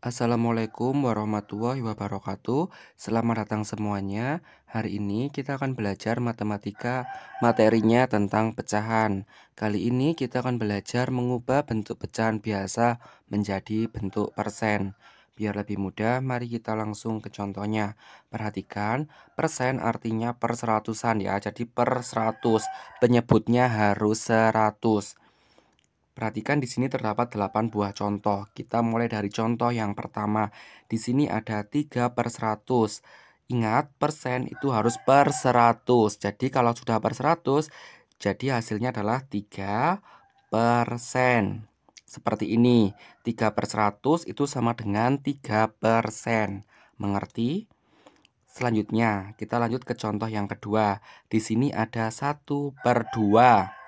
Assalamualaikum warahmatullahi wabarakatuh Selamat datang semuanya Hari ini kita akan belajar matematika Materinya tentang pecahan Kali ini kita akan belajar mengubah bentuk pecahan biasa Menjadi bentuk persen Biar lebih mudah mari kita langsung ke contohnya Perhatikan persen artinya per seratusan ya Jadi per seratus Penyebutnya harus seratus Perhatikan di sini terdapat 8 buah contoh. Kita mulai dari contoh yang pertama. Di sini ada 3 per 100. Ingat, persen itu harus per 100. Jadi kalau sudah per 100, jadi hasilnya adalah 3 persen. Seperti ini, 3 per 100 itu sama dengan 3 persen. Mengerti? Selanjutnya, kita lanjut ke contoh yang kedua. Di sini ada 1 per 2.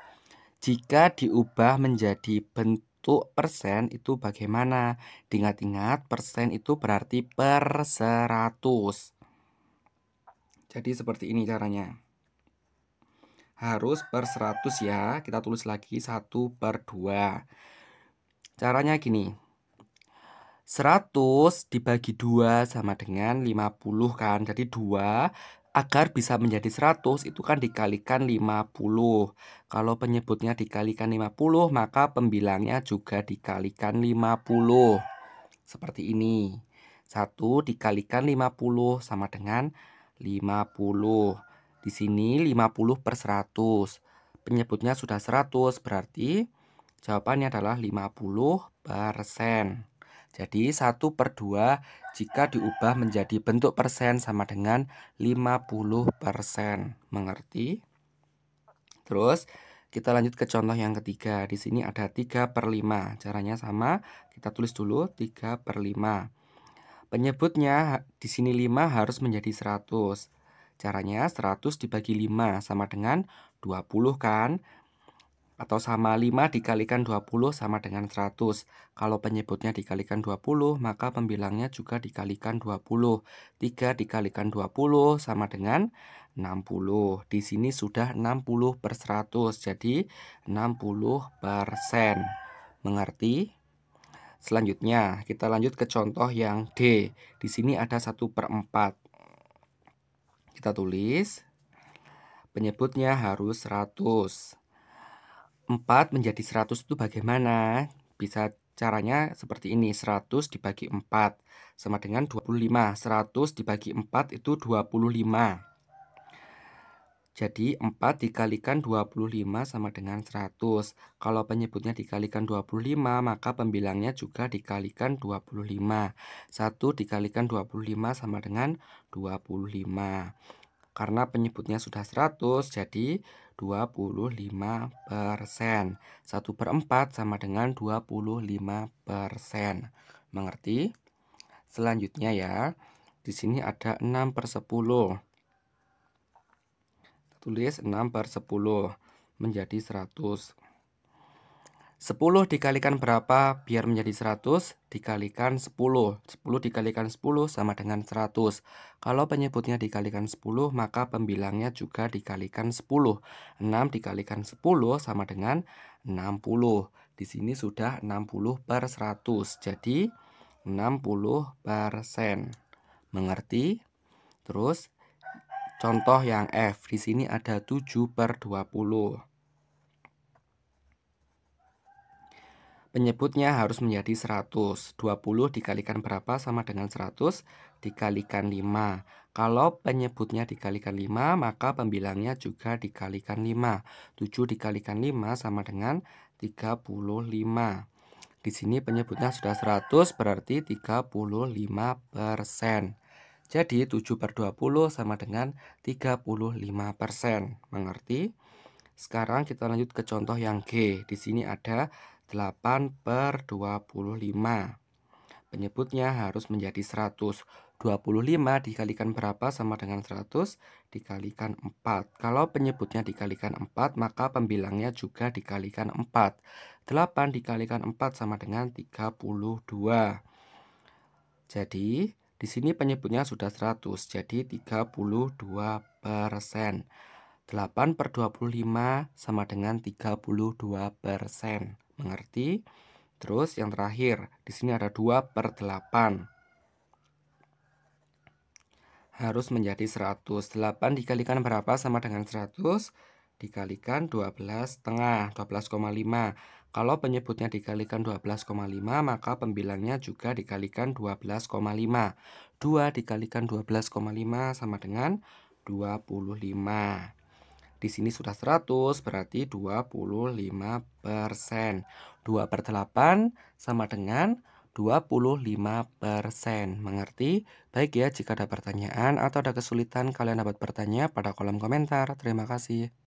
Jika diubah menjadi bentuk persen itu bagaimana? Ingat-ingat persen itu berarti per seratus. Jadi seperti ini caranya. Harus per seratus ya. Kita tulis lagi satu per dua. Caranya gini. seratus dibagi dua sama dengan 50 kan. Jadi dua agar bisa menjadi 100 itu kan dikalikan 50. Kalau penyebutnya dikalikan 50, maka pembilangnya juga dikalikan 50. Seperti ini. 1 dikalikan 50 sama dengan 50. Di sini 50 per 100. Penyebutnya sudah 100, berarti jawabannya adalah 50 persen. Jadi 1 per 2 jika diubah menjadi bentuk persen sama dengan 50 persen. Mengerti? Terus kita lanjut ke contoh yang ketiga. Di sini ada 3 per 5. Caranya sama. Kita tulis dulu 3 per 5. Penyebutnya di sini 5 harus menjadi 100. Caranya 100 dibagi 5 sama dengan 20 kan atau sama 5 dikalikan 20 sama dengan 100. Kalau penyebutnya dikalikan 20, maka pembilangnya juga dikalikan 20. 3 dikalikan 20 sama dengan 60. Di sini sudah 60 per 100, jadi 60 persen. Mengerti? Selanjutnya, kita lanjut ke contoh yang D. Di sini ada 1 per 4. Kita tulis. Penyebutnya harus 100. 4 menjadi 100 itu bagaimana? Bisa caranya seperti ini, 100 dibagi 4 sama dengan 25. 100 dibagi 4 itu 25. Jadi 4 dikalikan 25 sama dengan 100. Kalau penyebutnya dikalikan 25, maka pembilangnya juga dikalikan 25. 1 dikalikan 25 sama dengan 25. Karena penyebutnya sudah 100 jadi 25%. 1 per 4 sama dengan 25%. Mengerti? Selanjutnya ya, di sini ada 6 per 10. tulis 6 per 10 menjadi 100. 10 dikalikan berapa biar menjadi 100? Dikalikan 10. 10 dikalikan 10 sama dengan 100. Kalau penyebutnya dikalikan 10, maka pembilangnya juga dikalikan 10. 6 dikalikan 10 sama dengan 60. Di sini sudah 60 per 100. Jadi 60 persen. Mengerti? Terus contoh yang F. Di sini ada 7 per 20. Penyebutnya harus menjadi 100. 20 dikalikan berapa sama dengan 100 dikalikan 5. Kalau penyebutnya dikalikan 5, maka pembilangnya juga dikalikan 5. 7 dikalikan 5 sama dengan 35. Di sini penyebutnya sudah 100 berarti 35 persen. Jadi 7 per 20 sama dengan 35 persen. Mengerti? Sekarang kita lanjut ke contoh yang G. Di sini ada 8 per 25 Penyebutnya harus menjadi 100 25 dikalikan berapa sama dengan 100 dikalikan 4 Kalau penyebutnya dikalikan 4 maka pembilangnya juga dikalikan 4 8 dikalikan 4 sama dengan 32 Jadi di sini penyebutnya sudah 100 jadi 32 persen 8 per 25 sama dengan 32 persen mengerti. Terus yang terakhir, di sini ada 2 per 8. Harus menjadi 100. 8 dikalikan berapa sama dengan 100? Dikalikan 12 setengah, 12,5. Kalau penyebutnya dikalikan 12,5, maka pembilangnya juga dikalikan 12,5. 2 dikalikan 12,5 sama dengan 25. Di sini sudah 100 berarti 25 persen. 2 per 8 sama dengan 25 persen. Mengerti? Baik ya, jika ada pertanyaan atau ada kesulitan, kalian dapat bertanya pada kolom komentar. Terima kasih.